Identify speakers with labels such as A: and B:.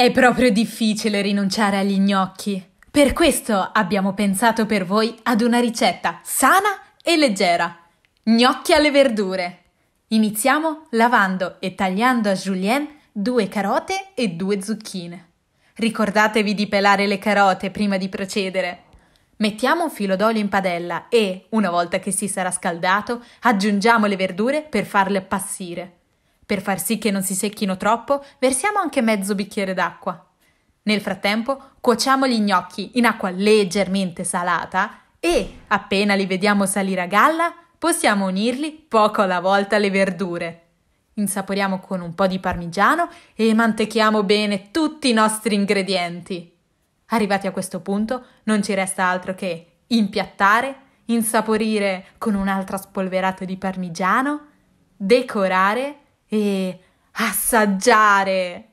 A: È proprio difficile rinunciare agli gnocchi. Per questo abbiamo pensato per voi ad una ricetta sana e leggera. Gnocchi alle verdure. Iniziamo lavando e tagliando a julienne due carote e due zucchine. Ricordatevi di pelare le carote prima di procedere. Mettiamo un filo d'olio in padella e, una volta che si sarà scaldato, aggiungiamo le verdure per farle appassire. Per far sì che non si secchino troppo, versiamo anche mezzo bicchiere d'acqua. Nel frattempo, cuociamo gli gnocchi in acqua leggermente salata e, appena li vediamo salire a galla, possiamo unirli poco alla volta alle verdure. Insaporiamo con un po' di parmigiano e mantechiamo bene tutti i nostri ingredienti. Arrivati a questo punto, non ci resta altro che impiattare, insaporire con un'altra spolverata di parmigiano, decorare e assaggiare